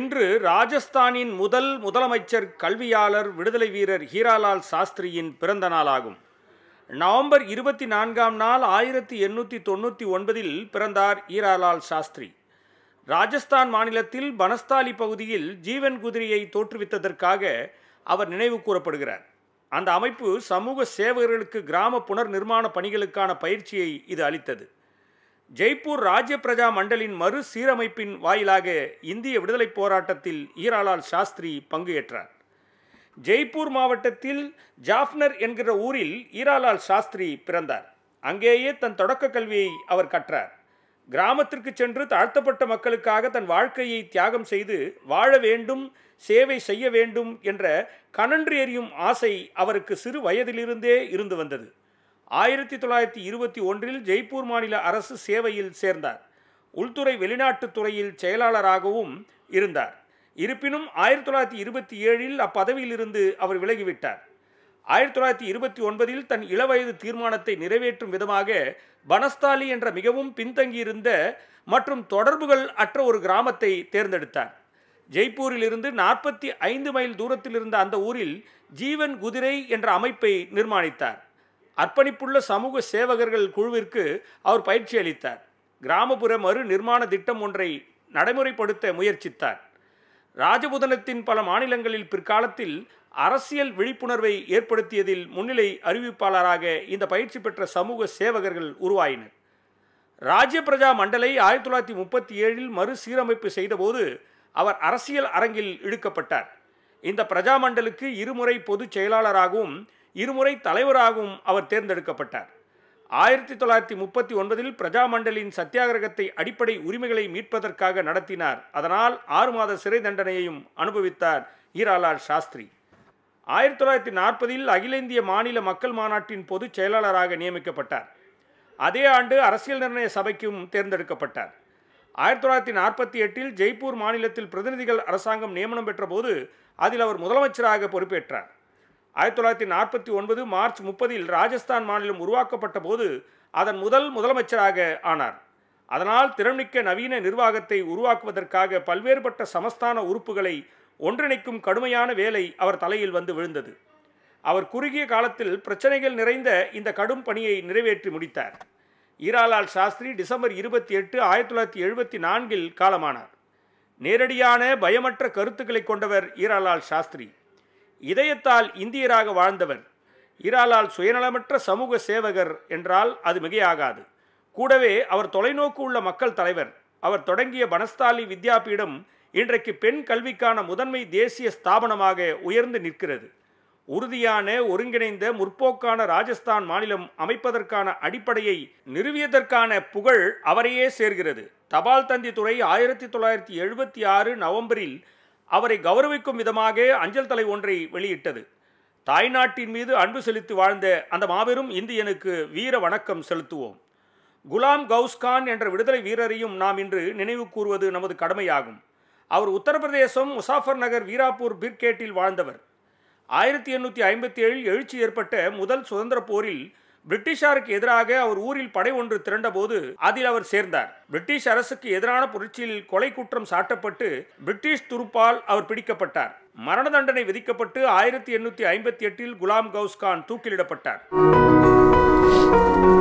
இன்று ராஜஸ்தானின் முதல் முதலமைச்சர் கல்வியாளர் விடுதலை வீரர் ஹீராலால் சாஸ்திரியின் பிறந்த நாளாகும் நவம்பர் இருபத்தி நான்காம் நாள் ஆயிரத்தி எண்ணூற்றி தொண்ணூற்றி ஒன்பதில் பிறந்தார் ஹீராலால் சாஸ்திரி ராஜஸ்தான் மாநிலத்தில் பனஸ்தாலி பகுதியில் ஜீவன் குதிரையை தோற்றுவித்ததற்காக அவர் நினைவு கூறப்படுகிறார் அந்த அமைப்பு சமூக சேவகர்களுக்கு கிராம புனர் நிர்மாண பணிகளுக்கான பயிற்சியை இது அளித்தது ஜெய்ப்பூர் ராஜ்ய பிரஜா மண்டலின் மறு சீரமைப்பின் வாயிலாக இந்திய விடுதலைப் போராட்டத்தில் ஈராலால் சாஸ்திரி பங்குஏற்றார் ஜெய்ப்பூர் மாவட்டத்தில் ஜாஃப்னர் என்கிற ஊரில் ஈராலால் சாஸ்திரி பிறந்தார் அங்கேயே தன் தொடக்க கல்வியை அவர் கற்றார் கிராமத்திற்கு சென்று தாழ்த்தப்பட்ட மக்களுக்காக தன் வாழ்க்கையை தியாகம் செய்து வாழ வேண்டும் சேவை செய்ய வேண்டும் என்ற கனன்று எறியும் ஆசை அவருக்கு சிறு வயதிலிருந்தே இருந்து வந்தது ஆயிரத்தி தொள்ளாயிரத்தி இருபத்தி ஒன்றில் ஜெய்ப்பூர் மாநில அரசு சேவையில் சேர்ந்தார் உள்துறை வெளிநாட்டுத் துறையில் செயலாளராகவும் இருந்தார் இருப்பினும் ஆயிரத்தி தொள்ளாயிரத்தி இருபத்தி ஏழில் அப்பதவியிலிருந்து அவர் விலகிவிட்டார் ஆயிரத்தி தொள்ளாயிரத்தி இருபத்தி ஒன்பதில் தன் இளவயது தீர்மானத்தை நிறைவேற்றும் விதமாக பனஸ்தாலி என்ற மிகவும் பின்தங்கியிருந்த மற்றும் தொடர்புகள் அற்ற ஒரு கிராமத்தை தேர்ந்தெடுத்தார் ஜெய்ப்பூரிலிருந்து நாற்பத்தி ஐந்து மைல் தூரத்தில் இருந்த அந்த ஊரில் ஜீவன் குதிரை என்ற அமைப்பை நிர்மாணித்தார் அர்ப்பணிப்புள்ள சமூக சேவகர்கள் குழுவிற்கு அவர் பயிற்சி அளித்தார் கிராமப்புற மறு நிர்மாண திட்டம் ஒன்றை நடைமுறைப்படுத்த முயற்சித்தார் ராஜபுதனத்தின் பல மாநிலங்களில் பிற்காலத்தில் அரசியல் விழிப்புணர்வை ஏற்படுத்தியதில் முன்னிலை அறிவிப்பாளராக இந்த பயிற்சி பெற்ற சமூக சேவகர்கள் உருவாயினர் ராஜ்ய பிரஜா மண்டலை ஆயிரத்தி தொள்ளாயிரத்தி முப்பத்தி ஏழில் மறுசீரமைப்பு செய்தபோது அவர் அரசியல் அரங்கில் இழுக்கப்பட்டார் இந்த பிரஜா மண்டலுக்கு இருமுறை பொதுச் செயலாளராகவும் இருமுறை தலைவராகவும் அவர் தேர்ந்தெடுக்கப்பட்டார் ஆயிரத்தி தொள்ளாயிரத்தி முப்பத்தி ஒன்பதில் பிரஜாமண்டலின் சத்தியாகிரகத்தை அடிப்படை உரிமைகளை மீட்பதற்காக நடத்தினார் அதனால் ஆறு மாத சிறை தண்டனையையும் அனுபவித்தார் ஈராலால் சாஸ்திரி ஆயிரத்தி தொள்ளாயிரத்தி நாற்பதில் அகில இந்திய மாநில மக்கள் மாநாட்டின் பொதுச் செயலாளராக நியமிக்கப்பட்டார் அதே ஆண்டு அரசியல் நிர்ணய சபைக்கும் தேர்ந்தெடுக்கப்பட்டார் ஆயிரத்தி தொள்ளாயிரத்தி நாற்பத்தி எட்டில் ஜெய்ப்பூர் மாநிலத்தில் பிரதிநிதிகள் அரசாங்கம் நியமனம் பெற்றபோது அதில் அவர் முதலமைச்சராக பொறுப்பேற்றார் ஆயிரத்தி தொள்ளாயிரத்தி நாற்பத்தி ஒன்பது மார்ச் முப்பதில் ராஜஸ்தான் மாநிலம் உருவாக்கப்பட்ட போது அதன் முதல் முதலமைச்சராக ஆனார் அதனால் திறமிக்க நவீன நிர்வாகத்தை உருவாக்குவதற்காக பல்வேறுபட்ட சமஸ்தான உறுப்புகளை ஒன்றிணைக்கும் கடுமையான வேலை அவர் தலையில் வந்து விழுந்தது அவர் குறுகிய காலத்தில் பிரச்சனைகள் நிறைந்த இந்த கடும் பணியை நிறைவேற்றி முடித்தார் ஈராலால் சாஸ்திரி டிசம்பர் இருபத்தி எட்டு ஆயிரத்தி தொள்ளாயிரத்தி எழுபத்தி நான்கில் காலமானார் நேரடியான பயமற்ற கருத்துக்களை கொண்டவர் ஈராலால் சாஸ்திரி இதயத்தால் இந்தியராக வாழ்ந்தவர் இராலால் சுயநலமற்ற சமூக சேவகர் என்றால் அது மிகையாகாது கூடவே அவர் தொலைநோக்கு உள்ள மக்கள் தலைவர் அவர் தொடங்கிய பனஸ்தாலி வித்யாபீடம் இன்றைக்கு பெண் கல்விக்கான முதன்மை தேசிய ஸ்தாபனமாக உயர்ந்து நிற்கிறது உறுதியான ஒருங்கிணைந்த முற்போக்கான ராஜஸ்தான் மாநிலம் அமைப்பதற்கான அடிப்படையை நிறுவியதற்கான புகழ் அவரையே சேர்கிறது தபால் தந்தி துறை ஆயிரத்தி தொள்ளாயிரத்தி எழுபத்தி ஆறு நவம்பரில் அவரை கௌரவிக்கும் விதமாக அஞ்சல் தலை ஒன்றை வெளியிட்டது தாய்நாட்டின் மீது அன்பு செலுத்தி வாழ்ந்த அந்த மாபெரும் இந்தியனுக்கு வீர வணக்கம் செலுத்துவோம் குலாம் கவுஸ்கான் என்ற விடுதலை வீரரையும் நாம் இன்று நினைவு கூறுவது நமது கடமையாகும் அவர் உத்தரப்பிரதேசம் முசாஃபர் நகர் வீராப்பூர் பிர்கேட்டில் வாழ்ந்தவர் ஆயிரத்தி எண்ணூற்றி ஐம்பத்தி ஏழில் எழுச்சி ஏற்பட்ட முதல் சுதந்திர போரில் பிரிட்டிஷாருக்கு எதிராக அவர் ஊரில் படை ஒன்று திரண்டபோது அதில் அவர் சேர்ந்தார் பிரிட்டிஷ் அரசுக்கு எதிரான புரட்சியில் கொலை குற்றம் சாட்டப்பட்டு பிரிட்டிஷ் துருப்பால் அவர் பிடிக்கப்பட்டார் மரண தண்டனை விதிக்கப்பட்டு ஆயிரத்தி எண்ணூத்தி ஐம்பத்தி எட்டில் குலாம் கவுஸ்கான் தூக்கிலிடப்பட்டார்